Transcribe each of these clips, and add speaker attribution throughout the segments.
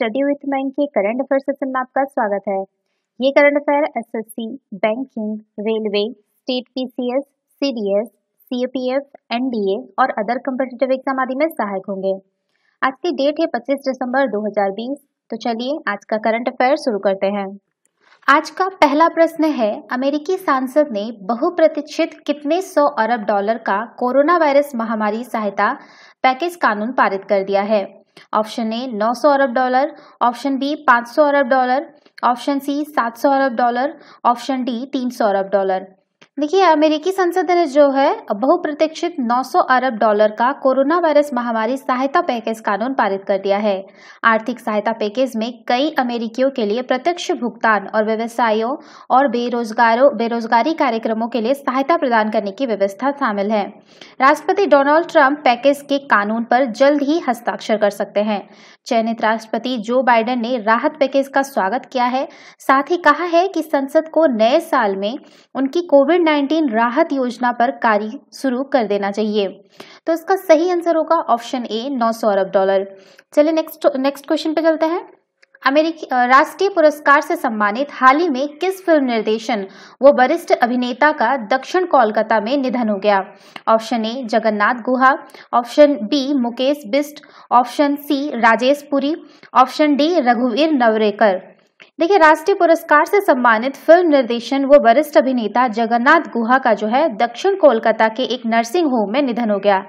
Speaker 1: study with bank के current affair session में आपका स्वागत है ये current affair SSC, banking railway state PCS, CDS, CAPF, NDA और अदर कम्पिटेटिव एग्जाम आदि में सहायक होंगे आज की डेट है 25 दिसंबर 2020 तो चलिए आज का करंट अफेयर शुरू करते हैं आज का पहला प्रश्न है अमेरिकी सांसद ने बहुप्रतीक्षित कितने सौ अरब डॉलर का कोरोना वायरस महामारी सहायता पैकेज कानून पारित कर दिया है ऑप्शन ए 900 अरब डॉलर ऑप्शन बी 500 अरब डॉलर ऑप्शन सी 700 अरब डॉलर ऑप्शन डी 300 अरब डॉलर देखिए अमेरिकी संसद ने जो है बहुप्रतीक्षित 900 अरब डॉलर का कोरोना वायरस महामारी सहायता पैकेज कानून पारित कर दिया है आर्थिक सहायता पैकेज में कई अमेरिकियों के लिए प्रत्यक्ष भुगतान और व्यवसायों और बेरोजगारों बेरोजगारी कार्यक्रमों के लिए सहायता प्रदान करने की व्यवस्था शामिल है राष्ट्रपति डोनाल्ड ट्रंप पैकेज के कानून पर जल्द ही हस्ताक्षर कर सकते हैं चयनित राष्ट्रपति जो बाइडन ने राहत पैकेज का स्वागत किया है साथ ही कहा है कि संसद को नए साल में उनकी कोविड नाइन्टीन राहत योजना पर कार्य शुरू कर देना चाहिए तो इसका सही आंसर होगा ऑप्शन ए नौ सौ अरब डॉलर चलिए नेक्स्ट नेक्स्ट क्वेश्चन पे चलते हैं अमेरिकी राष्ट्रीय पुरस्कार से सम्मानित हाल ही में किस फिल्म निर्देशन व वरिष्ठ अभिनेता का दक्षिण कोलकाता में निधन हो गया option A Jagannath Guha option B Mukesh Bist option C Rajesh Puri option D रघुवीर नवरेकर देखिए राष्ट्रीय पुरस्कार से सम्मानित फिल्म निर्देशन वो वरिष्ठ अभिनेता जगन्नाथ गुहा का जो है दक्षिण कोलकाता के एक नर्सिंग होम में निधन हो गया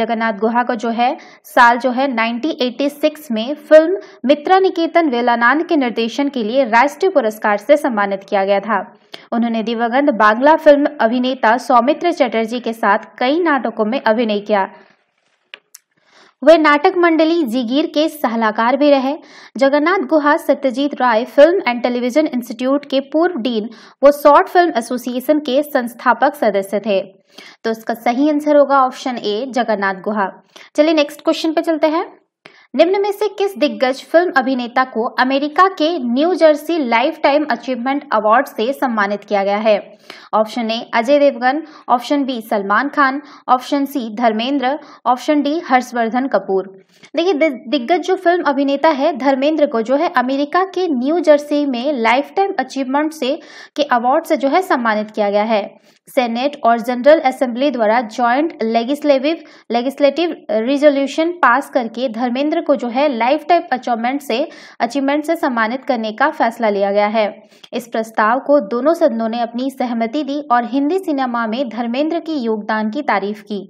Speaker 1: जगन्नाथ गुहा का जो है साल जो है 1986 में फिल्म मित्रा निकेतन वेलानंद के निर्देशन के लिए राष्ट्रीय पुरस्कार से सम्मानित किया गया था उन्होंने दिवंगत बांग्ला फिल्म अभिनेता सौमित्र चटर्जी के साथ कई नाटकों में अभिनय किया वे नाटक मंडली जीगीर के सलाहकार भी रहे Jagannath Guha Satyajit Ray film and television institute के पूर्व डीन वो शॉर्ट फिल्म एसोसिएशन के संस्थापक सदस्य थे तो इसका सही आंसर होगा ऑप्शन ए जगन्नाथ गुहा चलिए नेक्स्ट क्वेश्चन पे चलते हैं निम्न में से किस दिग्गज फिल्म अभिनेता को अमेरिका के New Jersey life time achievement award से सम्मानित किया गया है option A Ajay Devgn option B Salman Khan option C Dharmendra option D Harshvardhan Kapoor देखिए दिग्गज जो फिल्म अभिनेता है धर्मेंद्र को जो है अमेरिका के न्यू जर्सी में लाइफ टाइम अचीवमेंट से के अवार्ड से जो है सम्मानित किया गया है सेनेट और जनरल असेंबली द्वारा joint legislative legislative resolution pass करके धर्मेंद्र को जो है लाइफ टाइम अचीवमेंट से अचीवमेंट से सम्मानित करने का फैसला लिया गया है इस प्रस्ताव को दोनों सदनों ने अपनी सहमति दी और हिंदी सिनेमा में धर्मेंद्र की योगदान की तारीफ की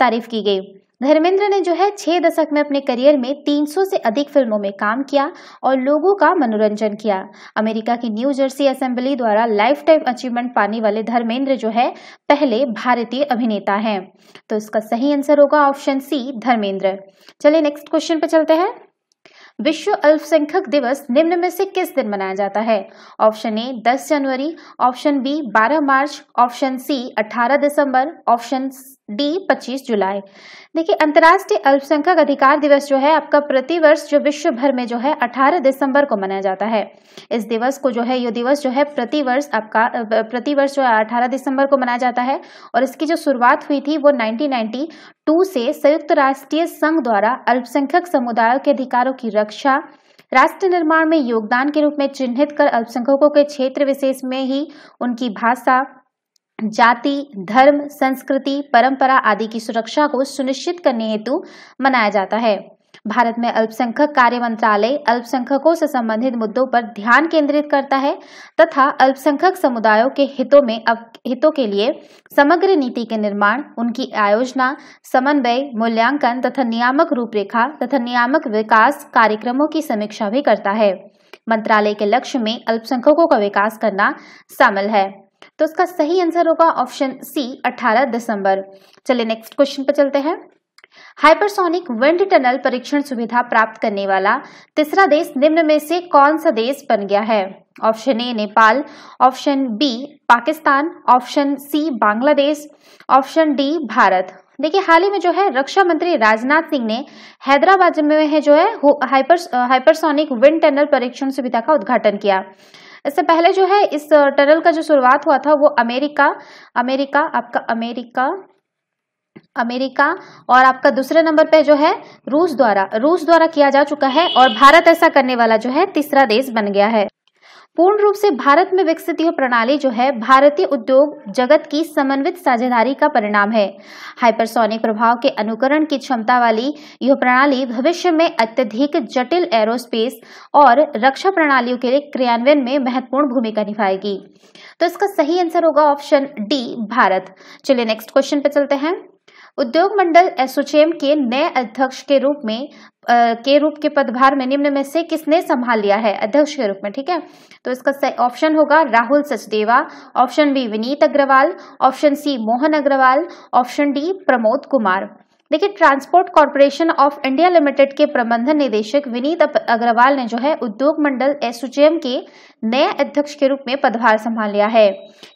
Speaker 1: तारीफ की गई धर्मेंद्र ने जो है छः दशक में अपने करियर में 300 से अधिक फिल्मों में काम किया और लोगों का मनोरंजन किया अमेरिका की न्यू जर्सी असेंबली द्वारा लाइफ टाइम अचीवमेंट पाने वाले धर्मेंद्र जो है पहले भारतीय अभिनेता हैं तो इसका सही आंसर होगा ऑप्शन सी धर्मेंद्र चलिए नेक्स्ट क्वेश्चन पर चलते हैं विश्व अल्पसंख्यक दिवस निम्न में से किस दिन मनाया जाता है ऑप्शन ए 10 जनवरी ऑप्शन बी 12 मार्च ऑप्शन सी 18 दिसंबर ऑप्शन डी 25 जुलाई देखिए अंतर्राष्ट्रीय अल्पसंख्यक अधिकार दिवस जो है आपका प्रतिवर्ष जो विश्व भर में जो है 18 दिसंबर को मनाया जाता है इस दिवस को जो है यह दिवस जो है प्रतिवर्ष आपका प्रतिवर्ष जो है अठारह दिसंबर को मनाया जाता है और इसकी जो शुरुआत हुई थी वो 1992 से संयुक्त राष्ट्रीय संघ द्वारा अल्पसंख्यक समुदायों के अधिकारों की रक्षा राष्ट्र निर्माण में योगदान के रूप में चिन्हित कर अल्पसंख्यकों के क्षेत्र विशेष में ही उनकी भाषा जाति धर्म संस्कृति परंपरा आदि की सुरक्षा को सुनिश्चित करने हेतु मनाया जाता है भारत में अल्पसंख्यक कार्य मंत्रालय अल्पसंख्यकों से संबंधित मुद्दों पर ध्यान केंद्रित करता है तथा अल्पसंख्यक समुदायों के हितों में हितों के लिए समग्र नीति के निर्माण उनकी आयोजना समन्वय मूल्यांकन तथा नियामक रूपरेखा तथा नियामक विकास कार्यक्रमों की समीक्षा भी करता है मंत्रालय के लक्ष्य में अल्पसंख्यकों का विकास करना शामिल है तो इसका सही आंसर होगा ऑप्शन सी 18 दिसंबर चलिए नेक्स्ट क्वेश्चन पर चलते हैं हाइपरसोनिक विंड टनल परीक्षण सुविधा प्राप्त करने वाला तीसरा देश निम्न में से कौन सा देश बन गया है option A Nepal option B Pakistan option C Bangladesh option D Bharat देखिए हाल ही में जो है रक्षा मंत्री राजनाथ सिंह ने हैदराबाद में है जो है हाइपर हाइपरसोनिक विंड टनल परीक्षण सुविधा का उद्घाटन किया इससे पहले जो है इस टनल का जो शुरुआत हुआ था वो अमेरिका अमेरिका आपका अमेरिका अमेरिका और आपका दूसरे नंबर पे जो है रूस द्वारा रूस द्वारा किया जा चुका है और भारत ऐसा करने वाला जो है तीसरा देश बन गया है पूर्ण रूप से भारत में विकसित यह प्रणाली जो है भारतीय उद्योग जगत की समन्वित साझेदारी का परिणाम है हाइपरसोनिक प्रभाव के अनुकरण की क्षमता वाली यह प्रणाली भविष्य में अत्यधिक जटिल एरोस्पेस और रक्षा प्रणालियों के लिए क्रियान्वयन में महत्वपूर्ण भूमिका निभाएगी तो इसका सही आंसर होगा ऑप्शन डी भारत चलिए नेक्स्ट क्वेश्चन पे चलते हैं उद्योग मंडल एसोचेम के नए अध्यक्ष के रूप में आ, के रूप के पदभार में निम्न में से किसने संभाल लिया है अध्यक्ष के रूप में ठीक है तो इसका ऑप्शन होगा Rahul Sachdeva option B Vineet Agarwal option C Mohan Agarwal option D Pramod Kumar देखिए transport corporation of India limited के प्रबंधन निदेशक विनीत अग्रवाल ने जो है उद्योग मंडल एसोचैम के नए अध्यक्ष के रूप में पदभार संभाल लिया है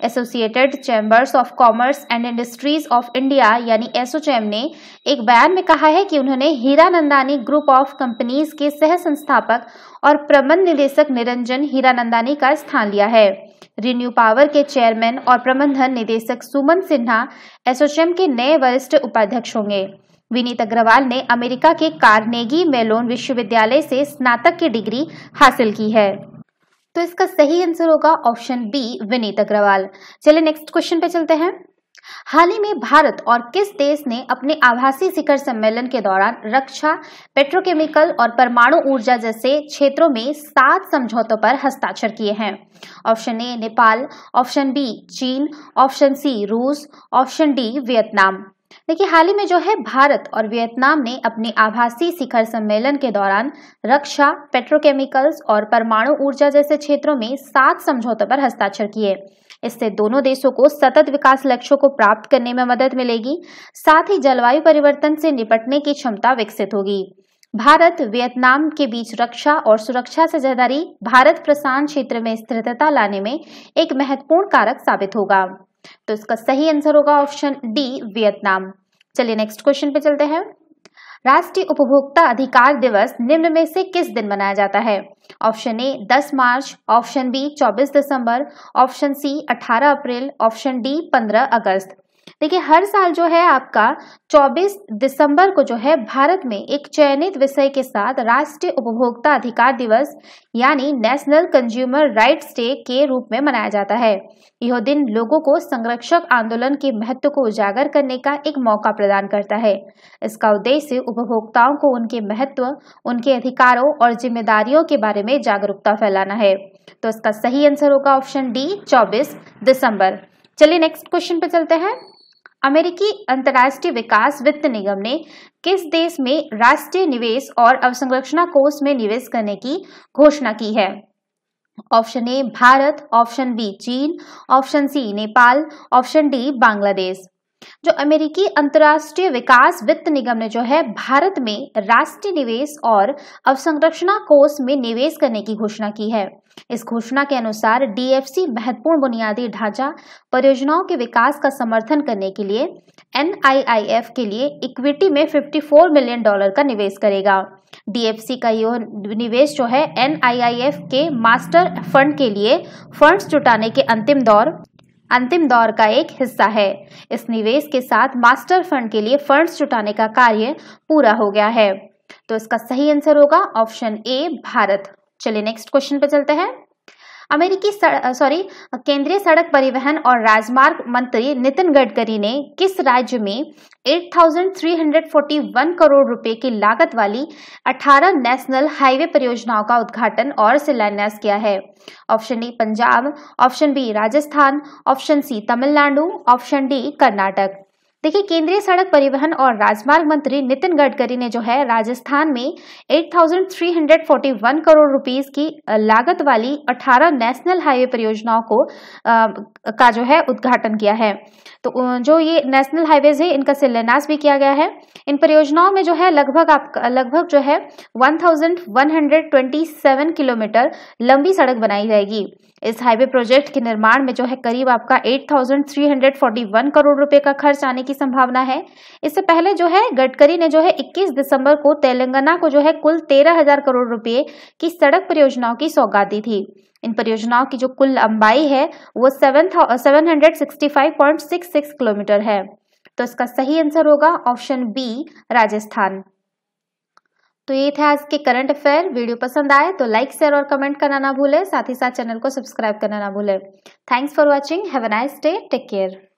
Speaker 1: associated chambers of commerce and industries of India यानी एसोचैम ने एक बयान में कहा है कि उन्होंने Hira Nandani group of companies के सह संस्थापक और प्रबंध निदेशक निरंजन हीरा नंदानी का स्थान लिया है रिन्यू पावर के चेयरमैन और प्रबंधन निदेशक सुमन सिन्हा एसोचैम के नए वरिष्ठ उपाध्यक्ष होंगे विनीत अग्रवाल ने अमेरिका के कार्नेगी मेलोन विश्वविद्यालय से स्नातक की डिग्री हासिल की है तो इसका सही आंसर होगा ऑप्शन बी विनीत अग्रवाल चलिए नेक्स्ट क्वेश्चन पे चलते हैं हाल ही में भारत और किस देश ने अपने आभासी शिखर सम्मेलन के दौरान रक्षा पेट्रोकेमिकल और परमाणु ऊर्जा जैसे क्षेत्रों में सात समझौतों पर हस्ताक्षर किए हैं option A Nepal option B चीन ऑप्शन सी रूस ऑप्शन डी वियतनाम देखिए हाल ही में जो है भारत और वियतनाम ने अपने आभासी शिखर सम्मेलन के दौरान रक्षा पेट्रोकेमिकल्स और परमाणु ऊर्जा जैसे क्षेत्रों में सात समझौतों पर हस्ताक्षर किए इससे दोनों देशों को सतत विकास लक्ष्यों को प्राप्त करने में मदद मिलेगी साथ ही जलवायु परिवर्तन से निपटने की क्षमता विकसित होगी भारत वियतनाम के बीच रक्षा और सुरक्षा साझेदारी भारत प्रशांत क्षेत्र में स्थिरता लाने में एक महत्वपूर्ण कारक साबित होगा तो इसका सही आंसर होगा ऑप्शन डी वियतनाम चलिए नेक्स्ट क्वेश्चन पे चलते हैं राष्ट्रीय उपभोक्ता अधिकार दिवस निम्न में से किस दिन मनाया जाता है ऑप्शन ए 10 मार्च ऑप्शन बी 24 दिसंबर ऑप्शन सी 18 अप्रैल ऑप्शन डी 15 अगस्त देखिए हर साल जो है आपका 24 दिसंबर को जो है भारत में एक चयनित विषय के साथ राष्ट्रीय उपभोक्ता अधिकार दिवस यानी नेशनल कंज्यूमर राइट्स डे के रूप में मनाया जाता है यह दिन लोगों को संरक्षक आंदोलन के महत्व को उजागर करने का एक मौका प्रदान करता है इसका उद्देश्य उपभोक्ताओं को उनके महत्व उनके अधिकारों और जिम्मेदारियों के बारे में जागरूकता फैलाना है तो इसका सही आंसर होगा ऑप्शन डी चौबीस दिसंबर चलिए नेक्स्ट क्वेश्चन पे चलते हैं अमेरिकी अंतर्राष्ट्रीय विकास वित्त निगम ने किस देश में राष्ट्रीय निवेश और अवसंरचना कोष में निवेश करने की घोषणा की है option A Bharat option B चीन option C Nepal option D Bangladesh जो अमेरिकी अंतर्राष्ट्रीय विकास वित्त निगम ने जो है भारत में राष्ट्रीय निवेश और अवसंरचना कोष में निवेश करने की घोषणा की है इस घोषणा के अनुसार डीएफसी महत्वपूर्ण बुनियादी ढांचा परियोजनाओं के विकास का समर्थन करने के लिए एनआईआईएफ के लिए इक्विटी में 54 मिलियन डॉलर का निवेश करेगा डीएफसी का यह निवेश जो है एनआईआईएफ के मास्टर फंड के लिए फंड्स जुटाने के अंतिम दौर अंतिम दौर का एक हिस्सा है इस निवेश के साथ मास्टर फंड के लिए फंड्स जुटाने का कार्य पूरा हो गया है तो इसका सही आंसर होगा ऑप्शन ए भारत चलिए नेक्स्ट क्वेश्चन पे चलते हैं अमेरिकी सॉरी केंद्रीय सड़क परिवहन और राजमार्ग मंत्री नितिन गडकरी ने किस राज्य में 8,341 करोड़ रुपए की लागत वाली 18 नेशनल हाईवे परियोजनाओं का उद्घाटन और शिलान्यास किया है option A Punjab option B Rajasthan option C Tamil Nadu option D Karnataka देखिए केंद्रीय सड़क परिवहन और राजमार्ग मंत्री नितिन गडकरी ने जो है राजस्थान में 8,341 करोड़ रुपीस की लागत वाली 18 नेशनल हाईवे परियोजनाओं को आ, का जो है उद्घाटन किया है तो जो ये नेशनल हाईवेज है इनका शिलान्यास भी किया गया है इन परियोजनाओं में जो है लगभग आप लगभग जो है 1,127 किलोमीटर लंबी सड़क बनाई जाएगी इस हाईवे प्रोजेक्ट के निर्माण में जो है करीब आपका 8,341 करोड़ रुपए का खर्च आने की की संभावना है इससे पहले जो है गडकरी ने जो है 21 दिसंबर को तेलंगाना को जो है कुल 13,000 करोड़ रुपए की सड़क परियोजनाओं की सौगात दी थी इन परियोजनाओं की जो कुल लंबाई है वो सेवन किलोमीटर है तो इसका सही आंसर होगा ऑप्शन बी राजस्थान तो ये था आज के करंट अफेयर वीडियो पसंद आए तो लाइक शेयर और कमेंट करना ना भूले साथ ही साथ चैनल को सब्सक्राइब करना ना भूले thanks for watching have a nice day take care